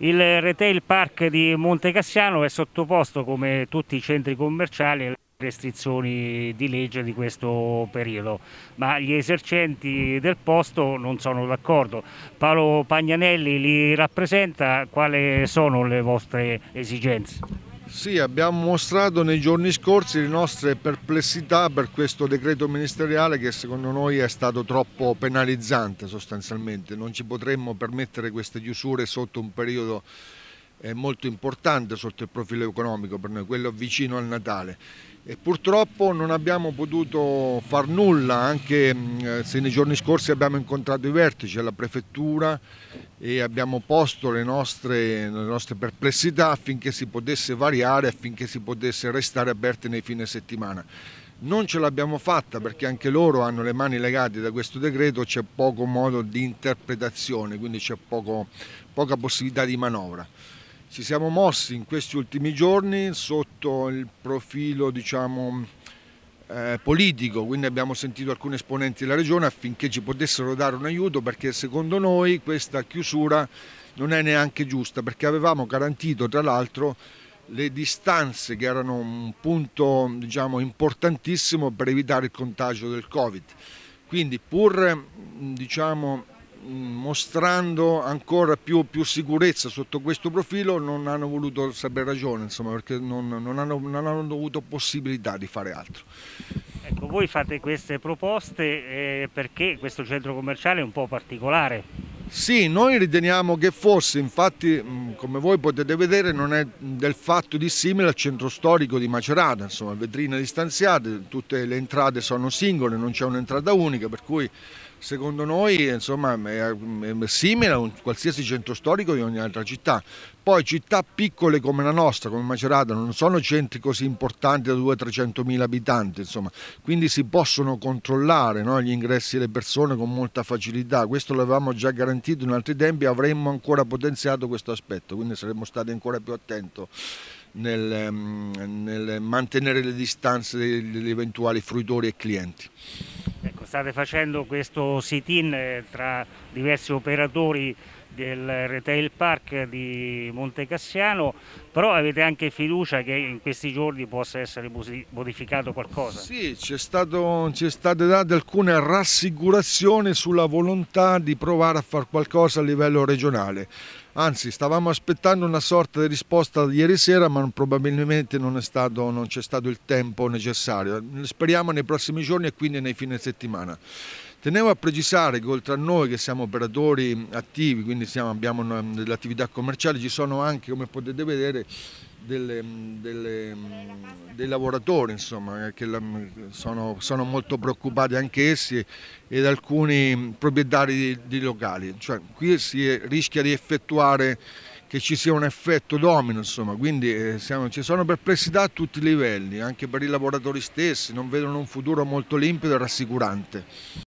Il retail park di Monte Cassiano è sottoposto, come tutti i centri commerciali, alle restrizioni di legge di questo periodo, ma gli esercenti del posto non sono d'accordo. Paolo Pagnanelli li rappresenta, quali sono le vostre esigenze? Sì, abbiamo mostrato nei giorni scorsi le nostre perplessità per questo decreto ministeriale che secondo noi è stato troppo penalizzante sostanzialmente, non ci potremmo permettere queste chiusure sotto un periodo è molto importante sotto il profilo economico per noi, quello vicino al Natale. E purtroppo non abbiamo potuto far nulla, anche mm, se nei giorni scorsi abbiamo incontrato i vertici alla prefettura e abbiamo posto le nostre, le nostre perplessità affinché si potesse variare, affinché si potesse restare aperte nei fine settimana. Non ce l'abbiamo fatta perché anche loro hanno le mani legate da questo decreto, c'è poco modo di interpretazione, quindi c'è poca possibilità di manovra. Ci siamo mossi in questi ultimi giorni sotto il profilo diciamo, eh, politico, quindi abbiamo sentito alcuni esponenti della regione affinché ci potessero dare un aiuto perché secondo noi questa chiusura non è neanche giusta perché avevamo garantito tra l'altro le distanze che erano un punto diciamo, importantissimo per evitare il contagio del Covid. Quindi pur diciamo, mostrando ancora più, più, sicurezza sotto questo profilo non hanno voluto sapere ragione insomma, perché non, non, hanno, non hanno avuto possibilità di fare altro. Ecco, voi fate queste proposte eh, perché questo centro commerciale è un po' particolare. Sì, noi riteniamo che fosse, infatti mm, come voi potete vedere non è del fatto dissimile al centro storico di Macerata, insomma vetrine distanziate, tutte le entrate sono singole, non c'è un'entrata unica, per cui secondo noi insomma, è, simile a un, qualsiasi centro storico di ogni altra città. Poi città piccole come la nostra, come Macerata, non sono centri così importanti da 200-300 mila abitanti, insomma. quindi si possono controllare no, gli ingressi delle persone con molta facilità. Questo l'avevamo già garantito in altri tempi, avremmo ancora potenziato questo aspetto, quindi saremmo stati ancora più attenti. Nel, ehm, nel mantenere le distanze degli eventuali fruitori e clienti state facendo questo sit-in eh, tra diversi operatori del retail park di Monte Cassiano, però avete anche fiducia che in questi giorni possa essere modificato qualcosa? Sì, ci, sono state date alcune rassicurazioni sulla volontà di provare a fare qualcosa a livello regionale. Anzi, stavamo aspettando una sorta di risposta ieri sera, ma probabilmente non, stato, non c'è stato il tempo necessario. Speriamo nei prossimi giorni e quindi nei fine settimana. Tenevo a precisare che oltre a noi che siamo operatori attivi, quindi siamo, abbiamo una, delle attività commerciali, ci sono anche, come potete vedere, delle, delle, dei lavoratori insomma, eh, che sono, sono, molto preoccupati anche essi ed alcuni proprietari di, di locali. Cioè, qui si rischia di effettuare che ci sia un effetto domino, insomma, quindi eh, siamo, ci sono perplessità a tutti i livelli, anche per i lavoratori stessi, non vedono un futuro molto limpido e rassicurante.